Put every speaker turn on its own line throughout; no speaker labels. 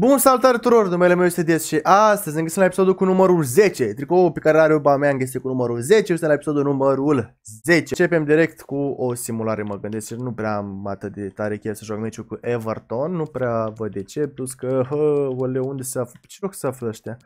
Bun salutare tuturor, numele meu este Des și astăzi ne găsim la episodul cu numărul 10 Tricoul pe care are mea este cu numărul 10, este la episodul numărul 10 Începem direct cu o simulare, mă gândesc, nu prea am atât de tare chiar să joc meciul cu Everton Nu prea văd de ce, plus că, hă, ole, unde se află, ce loc se află ăștia?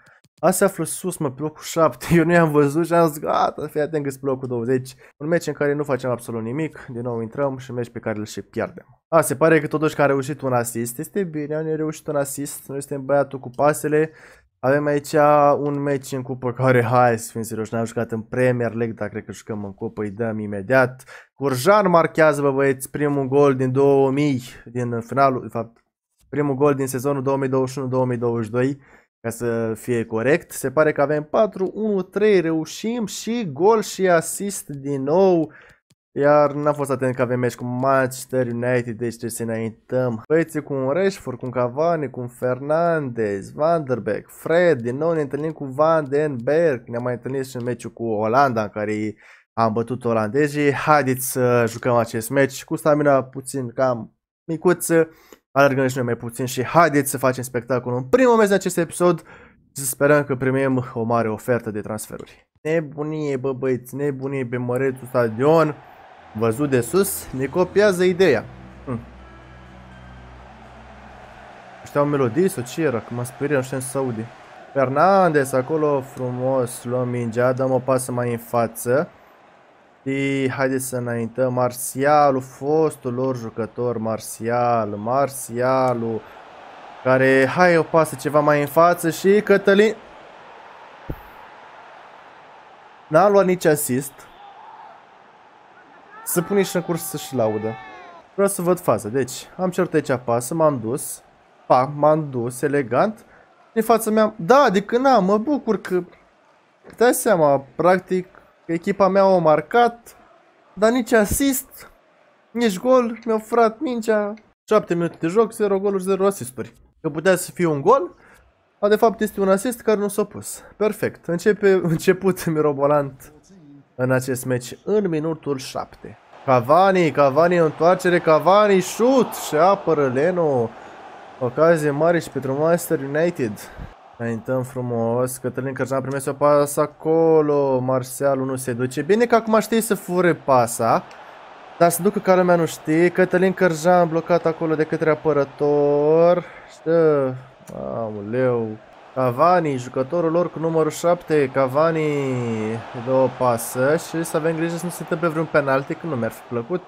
Asta se află sus, mă, pe locul 7. Eu nu i-am văzut și am zis, gata, fii atent că pe locul 20. Un meci în care nu facem absolut nimic, din nou intrăm și meci pe care îl și pierdem. A, se pare că totuși că a reușit un asist. Este bine, am reușit un asist. Noi suntem băiatul cu pasele. Avem aici un meci în cupă care, hai să fim serioși, n-am jucat în Premier League, dar cred că jucăm în cupă, îi dăm imediat. Curjan marchează, bă băieți, primul gol din 2000, din finalul, de fapt, primul gol din sezonul 2021-2022. Ca să fie corect, se pare că avem 4-1-3, reușim și gol și asist din nou. Iar n-am fost atent că avem meci cu Manchester United, deci trebuie să înaintăm. Băieții cu un Rashford, cu un Cavani, cu un Fernandez, Vanderbeck, Fred, din nou ne întâlnim cu Van den Berg. Ne-am mai întâlnit și în meciul cu Olanda, în care am bătut olandezii. Haideți să jucăm acest meci cu stamina puțin cam micuță alergăm și noi mai puțin și haideți să facem spectacolul în primul mers de acest episod să sperăm că primim o mare ofertă de transferuri. Nebunie, bă băieți, nebunie pe mărețul stadion, văzut de sus, ne copiază ideea. Hm. Știau melodii sau ce era, că mă sperie, nu știu să aude. Fernandez acolo, frumos, luăm mingea, dăm o pasă mai în față. Și haideți să înaintăm. Marțialul, fostul lor jucător, Marsial, Marțialul, care, hai, o pasă ceva mai în față și Cătălin... N-a luat nici asist. Să pune și în curs să-și laudă. Vreau să văd faza. Deci, am cerut aici pasă, m-am dus. Pa, m-am dus, elegant. În fața mea... Da, adică am, mă bucur că... Dai seama, practic Echipa mea a marcat, dar nici asist, nici gol, mi-au furat mingea. 7 minute de joc, 0 goluri, 0 asisturi. Că putea să fie un gol, a de fapt este un asist care nu s-a pus. Perfect. Începe început mirobolant în acest meci, în minutul 7. Cavani, Cavani întoarcere, Cavani, shoot și apără Leno. Ocazie mare și pentru Manchester United. Înaintăm frumos, Cătălin Cărjan primește o pasă acolo, Marsealul nu se duce. Bine că acum știe să fure pasa, dar se ducă ca lumea nu știe. Cătălin Cărjan blocat acolo de către apărător. Știu, auleu. Cavani, jucătorul lor cu numărul 7, Cavani, două pasă și să avem grijă să nu se întâmple vreun penalti, că nu mi-ar fi plăcut.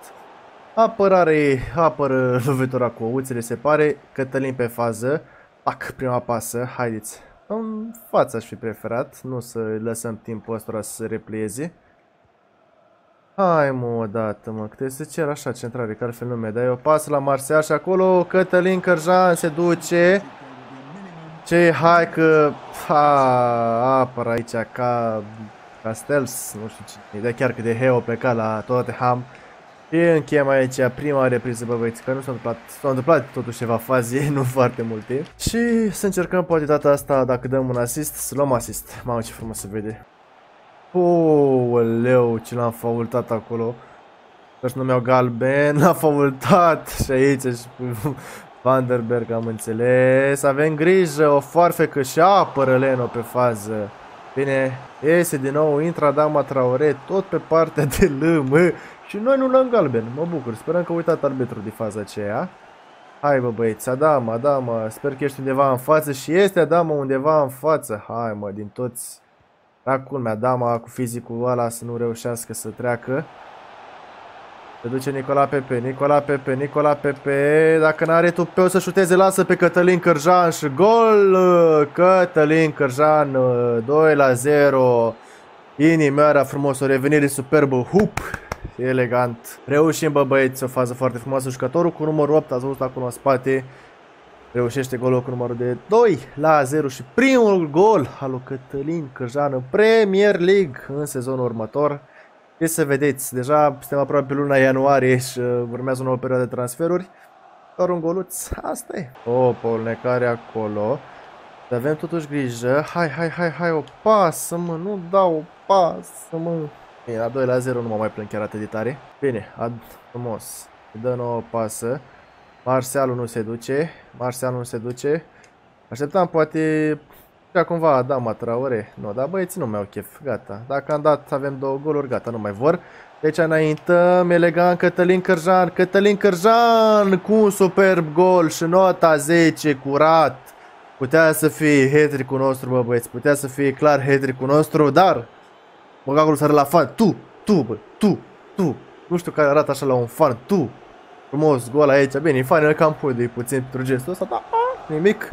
Apărare, apără lovitura cu ouțele, se pare, Cătălin pe fază. Pac, prima pasă, haideți. În față aș fi preferat, nu să lăsăm timpul ăsta să se replieze. Hai mă, odată mă, că să cer așa centrare, că altfel nu mi dai o pasă la Marsea și acolo Cătălin Cărjan se duce. Ce, hai că a, apăr aici ca Castells, nu știu cine, de chiar că de Heo pleca la Tottenham. Și încheiem aici prima repriză, bă băieți, că nu s-a întâmplat, s-a întâmplat totuși ceva faze, nu foarte multe. Și să încercăm poate data asta, dacă dăm un assist, să luăm assist. Mamă ce frumos se vede. leu ce l-am faultat acolo. să nu mi iau galben, l-am faultat și aici și Vanderberg am înțeles. Avem grijă, o foarfecă și apără Leno pe fază. Bine, iese din nou dama Traore, tot pe partea de LM și noi nu l-am galben. Mă bucur, sperăm că a uitat arbitru de faza aceea. Hai bă băieți, Adama, Adama, sper că ești undeva în față și este Adama undeva în față. Hai mă, din toți, la culmea, Adama cu fizicul ăla să nu reușească să treacă. Se duce Nicola Pepe, Nicola Pepe, Nicola Pepe. Dacă n-are tupeu să șuteze, lasă pe Cătălin Cărjan și gol! Cătălin Cărjan, 2 la 0. Inimioara frumos, o revenire superbă, hup! Elegant. Reușim, bă băieți, o fază foarte frumoasă. Jucătorul cu numărul 8, ați văzut acum în spate, reușește golul cu numărul de 2 la 0 și primul gol al lui Cătălin Cărjan în Premier League în sezonul următor. Ce deci să vedeți, deja suntem aproape pe luna ianuarie și uh, urmează o nouă perioadă de transferuri. Doar un goluț, asta e. O, polnecare acolo. Dar avem totuși grijă. Hai, hai, hai, hai, o pasă, mă, nu dau o pasă, mă. Bine, la 2 la 0 nu mă mai plâng chiar atât de tare. Bine, ad frumos. Dă nouă pasă. Marsealul nu se duce. Marsealul nu se duce. Așteptam poate și da, acum va Adama Traore. Nu, dar băieți nu mai au chef. Gata. Dacă am dat, avem două goluri, gata, nu mai vor. Deci înaintăm elegant Cătălin Cărjan. Cătălin Cărjan cu un superb gol și nota 10 curat. Putea să fie hat cu nostru, bă băieți. Putea să fie clar hat cu nostru, dar... Băga s-a la fan. Tu, tu, bă, tu, tu. Nu știu care arată așa la un fan. Tu. Frumos gol aici. Bine, e fan, cam pui de puțin pentru gestul ăsta, dar nimic.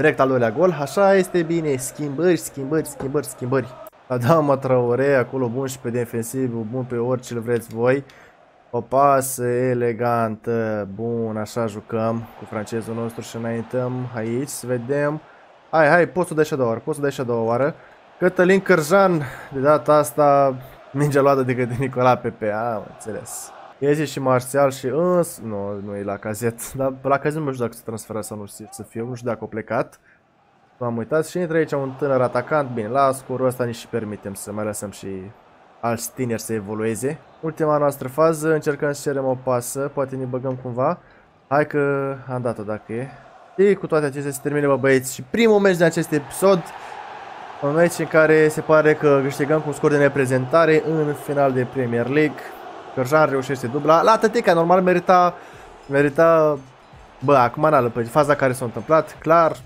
Direct al doilea gol, așa este bine, schimbări, schimbări, schimbări, schimbări. Adama Traore, acolo bun și pe defensiv, bun pe orice vreți voi. O pasă elegantă, bun, așa jucăm cu francezul nostru și înaintăm aici, să vedem. Hai, hai, poți să dai și a doua oară, poți să dai și a doua oară. Cătălin Cărjan, de data asta, mingea luată de către Nicola Pepe, am înțeles. Ezi și Marțial și îns... Nu, nu e la cazet. Dar la cazet nu știu dacă se transfera sau nu știu să fiu. Nu știu dacă a plecat. M-am uitat și intră aici un tânăr atacant. Bine, la scorul ăsta nici și permitem să mai lăsăm și alți tineri să evolueze. Ultima noastră fază, încercăm să cerem o pasă, poate ne băgăm cumva. Hai că am dat-o dacă e. Și cu toate acestea se termine, bă băieți, și primul meci din acest episod. Un meci în care se pare că câștigăm cu un scor de neprezentare în final de Premier League. Cărjan reușește dubla. La tătica, normal, merita... Merita... Bă, acum n pe faza care s-a întâmplat, clar,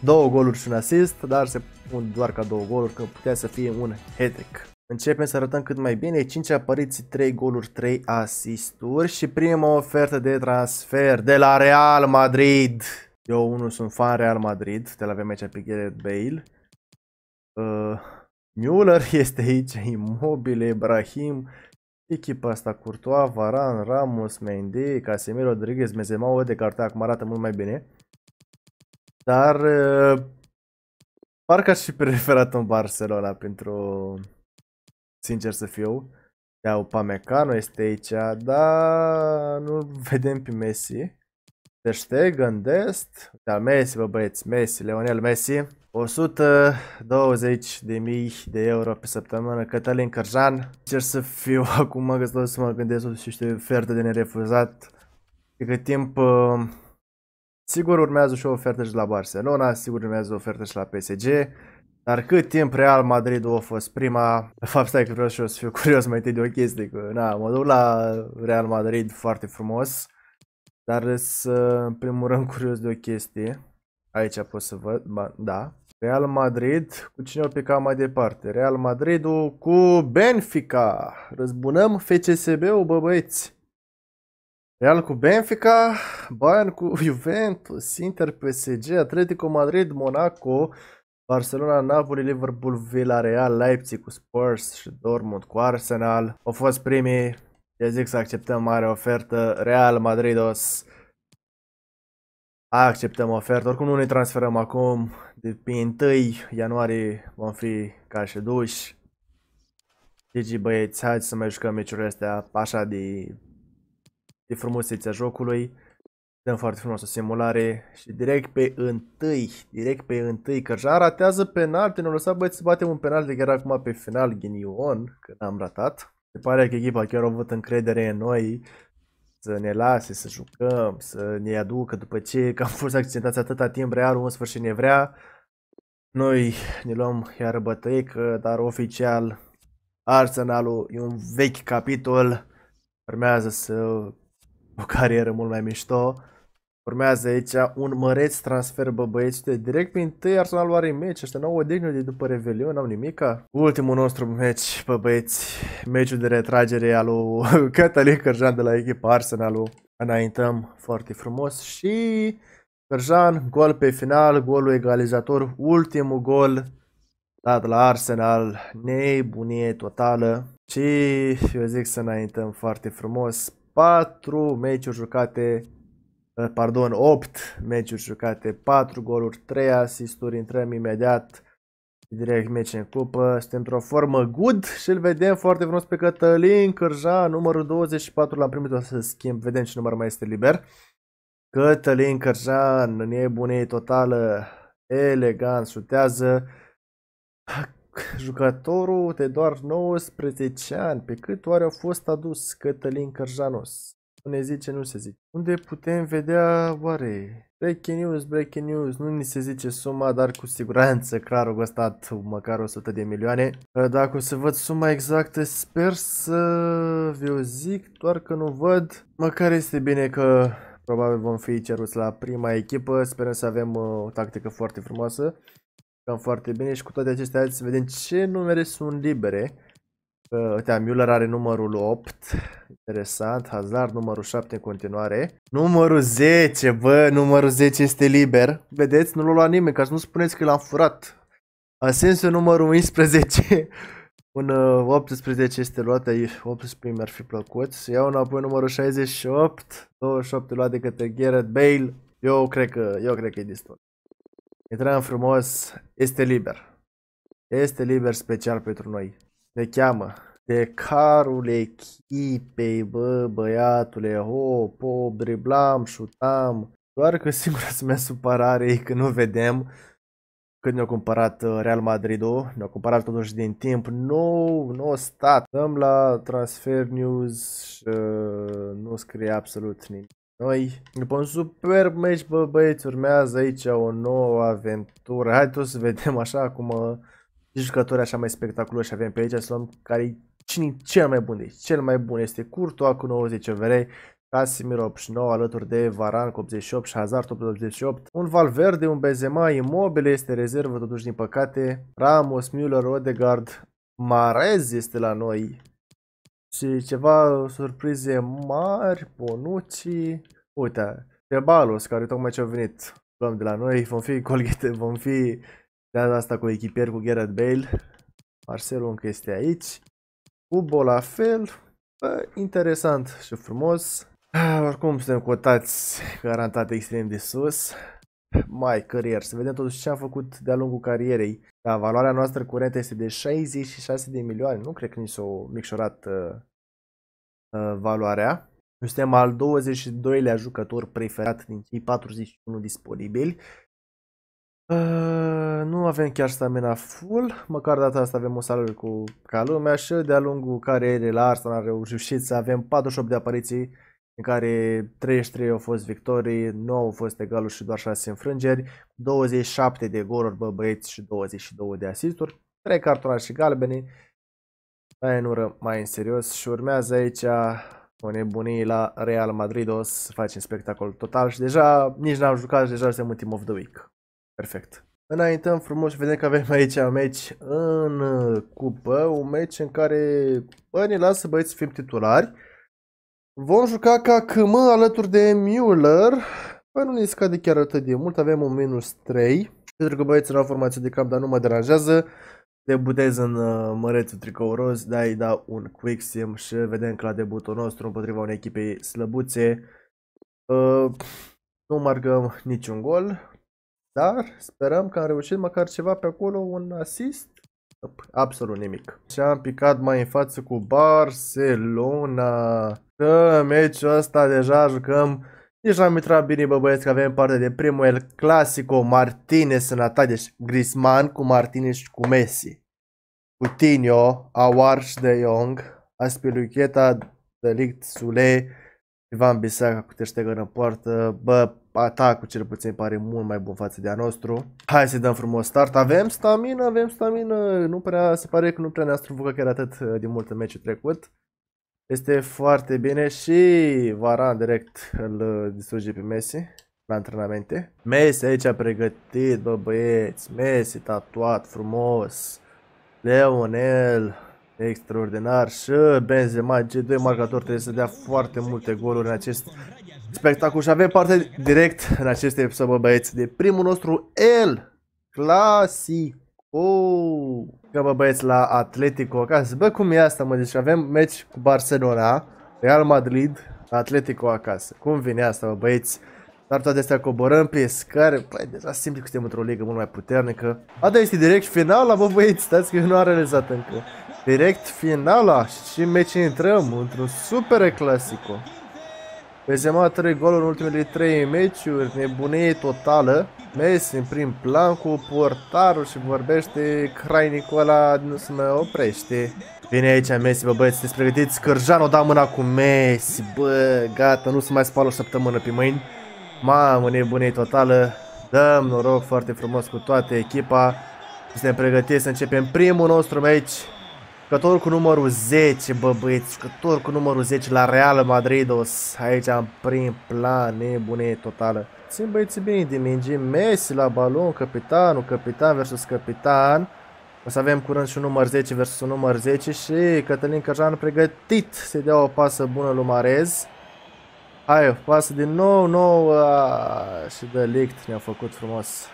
două goluri și un asist, dar se pun doar ca două goluri, că putea să fie un hat-trick. Începem să arătăm cât mai bine, 5 apariții, 3 goluri, 3 asisturi și prima ofertă de transfer de la Real Madrid. Eu unul sunt fan Real Madrid, Te l avem aici pe Gareth Bale. Uh, Müller este aici, Immobile, Ibrahim, Echipa asta, Courtois, Varan, Ramos, Mendy, Casemiro, Rodriguez, o de carte acum arată mult mai bine. Dar uh, parcă aș fi preferat un Barcelona pentru, sincer să fiu. de Upamecano este aici, dar nu vedem pe Messi. Deci te gândesc, da, Messi, bă băieți, Messi, Leonel Messi. 120.000 de mii de euro pe săptămână, Cătălin Cărjan. Cer să fiu acum că să mă gândesc și știu oferte de nerefuzat. De cât timp, uh, sigur urmează și o ofertă și la Barcelona, sigur urmează o ofertă și la PSG. Dar cât timp Real Madrid a fost prima, de fapt stai că vreau și eu să fiu curios mai întâi de o chestie, că na, mă duc la Real Madrid foarte frumos, dar să în primul rând curios de o chestie, aici pot să văd, ba, da, Real Madrid, cu cine o pica mai departe? Real Madridul cu Benfica. Răzbunăm FCSB-ul, bă băieți. Real cu Benfica, Bayern cu Juventus, Inter, PSG, Atletico Madrid, Monaco, Barcelona, Napoli, Liverpool, Villarreal, Leipzig cu Spurs și Dortmund cu Arsenal. Au fost primii, eu zic să acceptăm mare ofertă, Real Madridos. Acceptăm ofertă, oricum nu ne transferăm acum, de pe 1 ianuarie vom fi ca și duși. GG deci, băieți, hai să mai jucăm meciurile astea așa de, de frumusețea jocului. Dăm foarte frumos o simulare și direct pe 1, direct pe 1, că deja ratează penalti, ne-au lăsat băieți să batem un penalti chiar acum pe final, ghinion, că am ratat. Se pare că echipa chiar a avut încredere în noi să ne lase, să jucăm, să ne aducă după ce că am fost accidentați atâta timp, real, în sfârșit ne vrea. Noi ne luăm iar bătăică, dar oficial Arsenalul e un vechi capitol, urmează să o carieră mult mai mișto. Urmează aici un măreț transfer, bă băieți, de direct prin tâi Arsenalul are meci, ăștia n-au odihnă de după Revelion, n-au nimica. Ultimul nostru meci, bă băieți, meciul de retragere al lui Cătălin Cărjan de la echipa Arsenalul. Înaintăm foarte frumos și Cărjan, gol pe final, golul egalizator, ultimul gol dat la Arsenal, nebunie totală. Și eu zic să înaintăm foarte frumos. 4 meciuri jucate, ă, pardon, 8 meciuri jucate, 4 goluri, 3 asisturi, intrăm imediat direct meci în cupă. Suntem într-o formă good și îl vedem foarte frumos pe Cătălin Cărjan, numărul 24, l-am primit o să schimb, vedem ce număr mai este liber. Cătălin Cărjan, nebunie totală, elegant, sutează. Jucătorul de doar 19 ani, pe cât oare a fost adus Cătălin Cărjanos? Ne zice, nu se zice. Unde putem vedea oare? Breaking news, breaking news, nu ni se zice suma, dar cu siguranță clar a costat măcar 100 de milioane. Dacă o să văd suma exactă, sper să vi-o zic, doar că nu văd. Măcar este bine că Probabil vom fi ceruți la prima echipă, sperăm să avem uh, o tactică foarte frumoasă. Cam foarte bine și cu toate acestea să vedem ce numere sunt libere. Uh, uite, Müller are numărul 8, interesant, Hazard numărul 7 în continuare. Numărul 10, bă, numărul 10 este liber. Vedeți, nu l-a luat nimeni, ca să nu spuneți că l-am furat. Asensiu numărul 11. Un 18 este luat, 18 mi-ar fi plăcut. Să iau înapoi numărul 68, 28 luat de către Garrett Bale. Eu cred că, eu cred că e destul. Intrăm frumos, este liber. Este liber special pentru noi. Ne cheamă. De carul echipei, bă, băiatule, oh, po, driblam, șutam. Doar că singura să mea supărare e că nu vedem când ne au cumpărat uh, Real Madrid-ul, ne au cumpărat totuși din timp nou, nou stat. Dăm la Transfer News și uh, nu scrie absolut nimic. Noi, după un superb meci, bă, băieți, urmează aici o nouă aventură. Hai tot să vedem așa cum ce uh, jucători așa mai spectaculoși avem pe aici, să luăm care cine cel mai bun de aici. Cel mai bun este Curtoa cu 90 OVR, Casimir 89 alături de Varan cu 88 și Hazard 88. Un Valverde, un Benzema, Immobile este rezervă totuși din păcate. Ramos, Müller, Odegaard, Marez este la noi. Și ceva surprize mari, Bonucci. Uite, Ceballos care tocmai ce a venit. Luăm de la noi, vom fi colghete, vom fi de asta cu echipier cu Gerard Bale. Marcelo încă este aici. Ubo la fel. interesant și frumos. Ah, oricum suntem cotați garantate extrem de sus. Mai carier, să vedem totuși ce am făcut de-a lungul carierei. Da, valoarea noastră curentă este de 66 de milioane, nu cred că ni s-a micșorat uh, uh, valoarea. Nu suntem al 22-lea jucător preferat din cei 41 disponibili. Uh, nu avem chiar stamina full, măcar data asta avem o salariu cu ca lumea și de-a lungul carierei la Arsenal am reușit să avem 48 de apariții în care 33 au fost victorii, 9 au fost egaluri și doar 6 înfrângeri, 27 de goluri bă băieți și 22 de asisturi, 3 cartonașe galbene, mai în ură mai în serios și urmează aici o nebunie la Real Madrid, o să facem spectacol total și deja nici n-am jucat, deja suntem în Team of the Week. Perfect. Înaintăm frumos și vedem că avem aici un meci în cupă, un meci în care bă, ne lasă băieți să fim titulari, Vom juca ca KM alături de Mueller. Păi nu ne scade chiar atât de mult, avem un minus 3. Pentru că băieții au formație de cap, dar nu mă deranjează. Debutez în uh, mărețul tricou roz, da, îi dau un quick sim și vedem că la debutul nostru împotriva unei echipe slăbuțe uh, nu margăm niciun gol, dar sperăm că am reușit măcar ceva pe acolo, un assist. Absolut nimic. Și am picat mai în față cu Barcelona. Că meciul ăsta deja jucăm. Deci am intrat bine, bă băieți, că avem parte de primul El Clasico, Martinez în atac, deci Griezmann cu Martinez și cu Messi. Coutinho, Awar și De Jong, Aspilucheta, Delict, Sule, Ivan Bisaca cu teștegă în poartă, bă, atacul cel puțin pare mult mai bun față de a nostru. Hai să dăm frumos start. Avem stamina, avem stamina. Nu prea, se pare că nu prea ne-a struvocat chiar atât uh, de mult în meciul trecut. Este foarte bine și Varan direct îl uh, distruge pe Messi la antrenamente. Messi aici a pregătit, bă băieți, Messi tatuat frumos, Leonel, extraordinar și Benzema, G2 marcator trebuie să dea foarte multe goluri în acest spectacol și avem parte direct în acest episod, bă, băieți, de primul nostru El Clasico. Oh. Că bă, băieți, la Atletico acasă. Bă, cum e asta, mă? Deci avem meci cu Barcelona, Real Madrid, Atletico acasă. Cum vine asta, bă, băieți? Dar toate astea coborăm pe scări. Păi, deja simt că suntem într-o ligă mult mai puternică. A, da, este direct finala, bă, băieți. Stați că eu nu am realizat încă. Direct finala și meci intrăm într-un super clasico. Benzema 3 goluri în ultimele 3 meciuri, nebunie totală. Messi în prim plan cu portarul și vorbește crainicul ăla, nu se mai oprește. Vine aici Messi, bă băieți, sunteți pregătiți? o da mâna cu Messi, bă, gata, nu se mai spală o săptămână pe mâini. Mamă, nebunie totală. Dăm noroc foarte frumos cu toată echipa. Suntem pregătiți să începem primul nostru meci Jucătorul cu numărul 10, bă băieți, jucătorul cu numărul 10 la Real Madridos, aici am prim plan, nebune totală. Țin băieții bine de minge, Messi la balon, capitanul, capitan versus capitan. O să avem curând și un număr 10 versus un număr 10 și Cătălin Cărjan pregătit să dea o pasă bună lui Marez. Hai, pasă din nou, nou și de lict ne-a făcut frumos.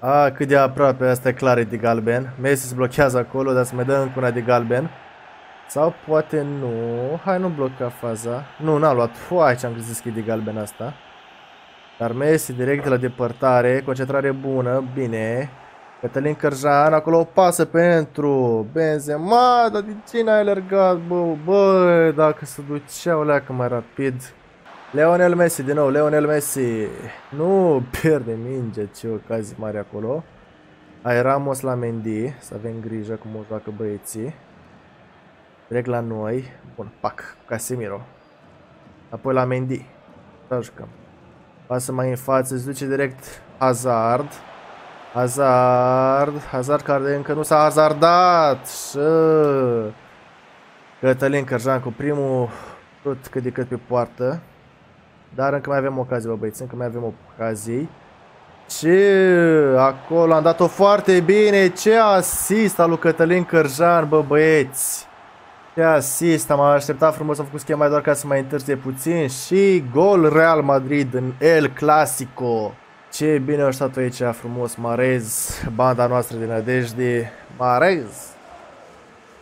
A, cât de aproape, asta e clar de galben. Messi se blochează acolo, dar să mai dă încă una de galben. Sau poate nu. Hai, nu bloca faza. Nu, n-a luat. Foai ce am crezut că e de galben asta. Dar Messi direct de la depărtare, concentrare bună, bine. Cătălin Cărjan, acolo o pasă pentru Benzema, dar din cine ai alergat, bă, bă, dacă se duceau leacă mai rapid. Leonel Messi din nou, Leonel Messi. Nu pierde minge, ce ocazie mare acolo. Ai Ramos la Mendy, să avem grijă cum o joacă băieții. Trec la noi. Bun, pac, Casemiro. Apoi la Mendy. Să jucăm. Pasă mai în față, îți duce direct Hazard. Hazard, Hazard care încă nu s-a hazardat. Și... Cătălin Cărjan cu primul tot cât de cât pe poartă. Dar încă mai avem ocazie, bă băieți, încă mai avem ocazii. Ce? Acolo am dat-o foarte bine. Ce asist al lui Cătălin Cărjan, bă băieți. Ce asist, am așteptat frumos, am făcut schema doar ca să mai întârzie puțin. Și gol Real Madrid în El Clasico. Ce bine a stat aici frumos Marez, banda noastră din nădejde, Marez!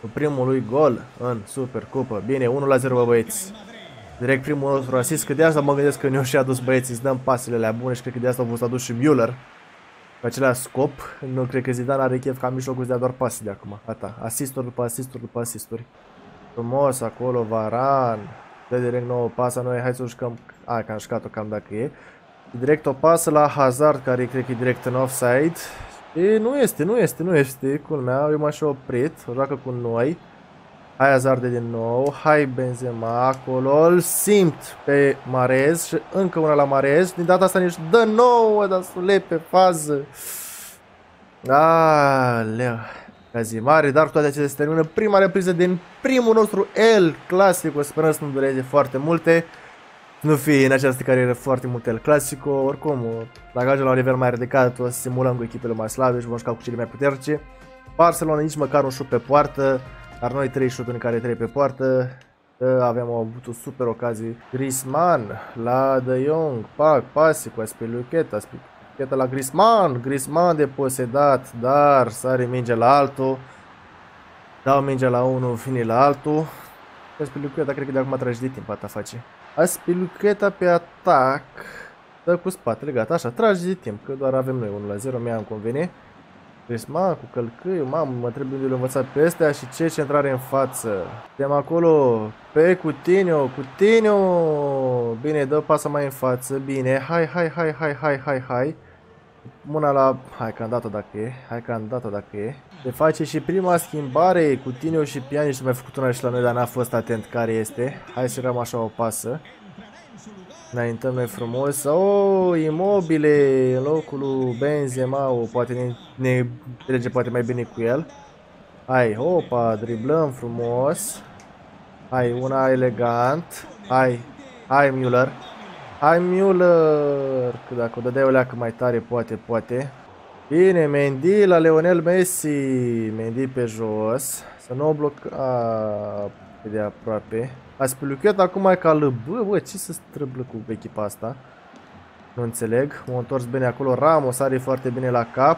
Cu primul lui gol în Supercupă. Bine, 1 la 0 bă băieți. Direct primul nostru asist, că de asta mă gândesc că ne-au și adus băieții, îți dăm pasele la bune și cred că de asta au fost adus și Müller. Pe același scop, nu cred că Zidane are chef ca mijlocul să dea doar pase de acum. Ata, asistor după asistor după asisturi. Frumos acolo, Varan. Dă direct nouă pasă, noi hai să jucăm... A, că am jucat-o cam dacă e. Direct o pasă la Hazard, care cred că e direct în offside. E, nu este, nu este, nu este, culmea, eu m-aș oprit, joacă cu noi. Hai Azarde din nou, hai Benzema acolo, îl simt pe Marez și încă una la Marez. Din data asta nici dă nouă, dar sule pe fază. Aleu, cazi mare, dar toate acestea se termină prima repriză din primul nostru El Clasico. Sperăm să nu dureze foarte multe. Nu fi în această carieră foarte mult El Clasico, oricum, dacă ajungem la un nivel mai ridicat, o să simulăm cu echipele mai slabe și vom juca cu cele mai puternice. Barcelona nici măcar un șut pe poartă, dar noi 3 shot în care 3 pe poartă. Ă, avem avut o super ocazie. Grisman la De Jong. Pac, pase cu Aspilucheta. Aspilucheta la Grisman. Grisman de posedat, dar sare mingea la altul. Dau mingea la unul, vine la altul. Aspilucheta cred că de acum trage de timp asta face. Aspilucheta pe atac. Dă cu spatele, gata, așa, trage de timp, că doar avem noi 1 la 0, mi-am convenit. Deci, mă, cu călcâiul, mamă, mă trebuie de l învățat pe astea și ce centrare în față. Suntem acolo pe Coutinho, oh, Coutinho! Oh. Bine, dă pasă mai în față, bine, hai, hai, hai, hai, hai, hai, hai. Mâna la... Hai că am dat dacă e, hai că am dat dacă e. Se face și prima schimbare, Coutinho și Pianici, mai făcut una și la noi, dar n-a fost atent care este. Hai să răm așa o pasă. Înaintăm noi frumos. Oh, imobile în locul lui Benzema. O, poate ne, ne trece poate mai bine cu el. Hai, opa, driblăm frumos. Hai, una elegant. Hai, hai Müller. Hai Müller. Că dacă o dădeai o leacă mai tare, poate, poate. Bine, Mendy la Leonel Messi. Mendy pe jos. Să nu o bloc... A, pe de aproape. Aspiluchet acum mai ca lă. Bă, bă, ce se străblă cu echipa asta? Nu înțeleg. M-a întors bine acolo. Ramos are foarte bine la cap.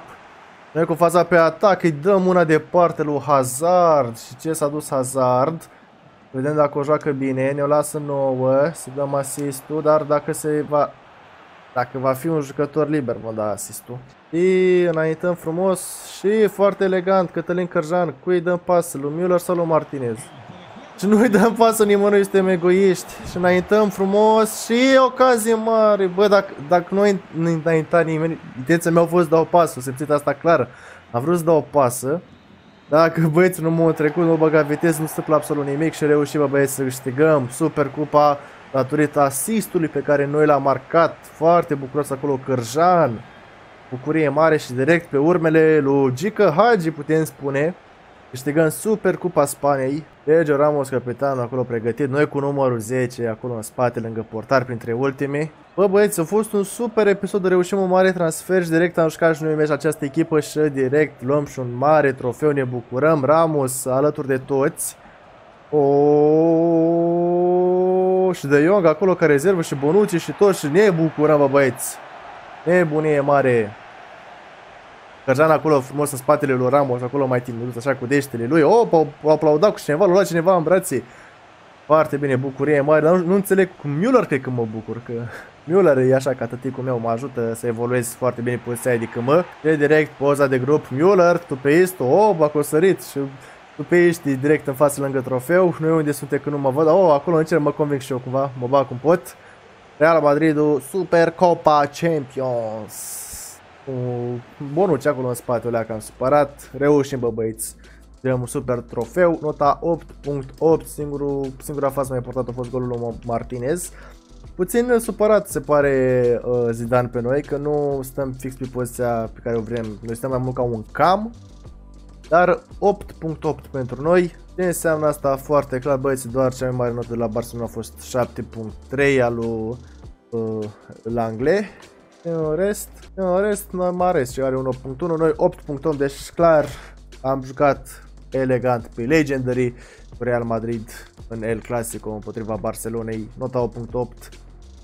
Noi cu faza pe atac îi dăm una departe lui Hazard. Și ce s-a dus Hazard? Vedem dacă o joacă bine. Ne-o lasă nouă. Să dăm asistul. Dar dacă se va... Dacă va fi un jucător liber, mă da asistul. Și înaintăm frumos și foarte elegant. Cătălin Cărjan. Cui dăm pas? Lui Müller sau lui Martinez? Și nu uităm dăm pasul nimănui, suntem egoiști. Și înaintăm frumos și e ocazie mare. Bă, dacă, dacă noi ne înainta nimeni, intenția mea a fost să dau pasul, simțiți asta clară. Am vrut să dau pasă, dacă băieții nu m-au trecut, nu băga vitez, nu stăpla absolut nimic și reușim bă, băieți să câștigăm Super Cupa datorită asistului pe care noi l-am marcat. Foarte bucuros acolo Cărjan. Bucurie mare și direct pe urmele logică, Hagi putem spune. Câștigăm Super Cupa Spaniei. Sergio Ramos, capitanul, acolo pregătit. Noi cu numărul 10, acolo în spate, lângă portar, printre ultimii. Bă, băieți, a fost un super episod, reușim un mare transfer și direct am jucat și noi meci această echipă și direct luăm și un mare trofeu, ne bucurăm. Ramos alături de toți. O oh, și de Young acolo ca rezervă și bonuții și toți și ne bucurăm, bă, băieți. Nebunie mare. Cărjan acolo frumos în spatele lui Ramos, acolo mai timid, așa cu deștele lui. O, o aplaudat cu cineva, l-a luat cineva în brațe. Foarte bine, bucurie mare, dar nu, nu înțeleg cu Müller cred că mă bucur, că Müller e așa ca tăticul meu, mă ajută să evoluez foarte bine poziția de adică mă. E direct poza de grup, Müller, tu pe isto, op, acolo sărit și tu pe ești direct în față lângă trofeu, nu e unde sunte că nu mă văd, o, oh, acolo încerc, mă convinc și eu cumva, mă bag cum pot. Real Madridul, Super Copa Champions cu bonuci acolo în spatele ăla, că am supărat. Reușim, bă băieți. Dăm un super trofeu, nota 8.8, singurul, singura fază mai importantă a fost golul lui Martinez. Puțin supărat se pare uh, Zidan pe noi, că nu stăm fix pe poziția pe care o vrem. Noi stăm mai mult ca un cam, dar 8.8 pentru noi. Ce înseamnă asta foarte clar, băieți, doar cea mai mare notă de la Barcelona a fost 7.3 al lui uh, Langley. În rest, în rest, noi rest ce are 1.1, noi 8.1, deci clar am jucat elegant pe Legendary, Real Madrid în El Clasico împotriva Barcelonei, nota 8.8.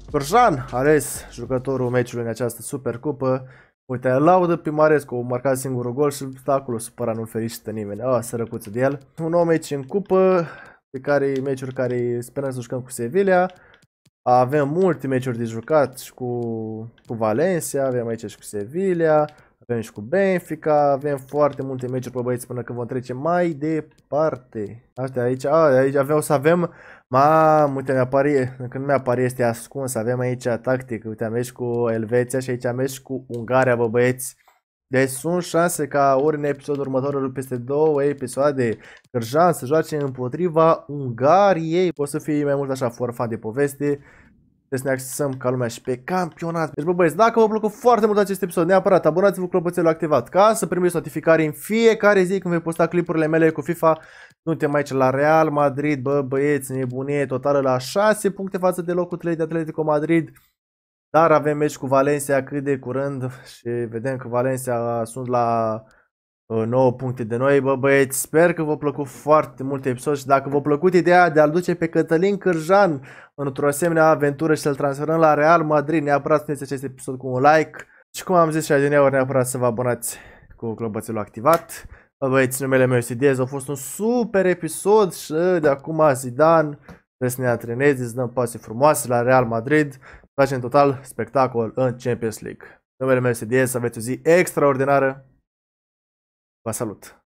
Bărjan ales jucătorul meciului în această supercupă, uite, laudă pe Marescu, a marcat singurul gol și stă acolo supărat, nu-l fericită nimeni, a, sărăcuță de el. Un nou meci în cupă, pe care meciuri care sperăm să jucăm cu Sevilla, avem multe meciuri de jucat și cu, cu Valencia, avem aici și cu Sevilla, avem și cu Benfica, avem foarte multe meciuri pe băieți până când vom trece mai departe. Astea aici, a, aici avem, o să avem, ma, uite, mi-apare, când mi-apare este ascuns, avem aici tactic, uite, am cu Elveția și aici am cu Ungaria, bă băieți. Deci sunt șanse ca ori în episodul următor, peste două episoade, Cărjan să joace împotriva Ungariei. O să fie mai mult așa forfat de poveste. să ne axăm ca lumea și pe campionat. Deci bă băieți, dacă vă plăcut foarte mult acest episod, neapărat abonați-vă cu clopoțelul activat ca să primiți notificare în fiecare zi când vei posta clipurile mele cu FIFA. Suntem aici la Real Madrid, bă băieți, nebunie totală la 6 puncte față de locul 3 de Atletico Madrid. Dar avem meci cu Valencia cât de curând și vedem că Valencia sunt la 9 uh, puncte de noi. Bă băieți, sper că v-a plăcut foarte mult episod și dacă v-a plăcut ideea de a-l duce pe Cătălin Cârjan într-o asemenea aventură și să-l transferăm la Real Madrid, neapărat spuneți acest episod cu un like și cum am zis și adineori neapărat să vă abonați cu clopoțelul activat. Bă băieți, numele meu este Diez, a fost un super episod și de acum Zidane trebuie să ne antreneze, să dăm pase frumoase la Real Madrid Facem total spectacol în Champions League. Numele meu este Diez, să aveți o zi extraordinară. Vă salut!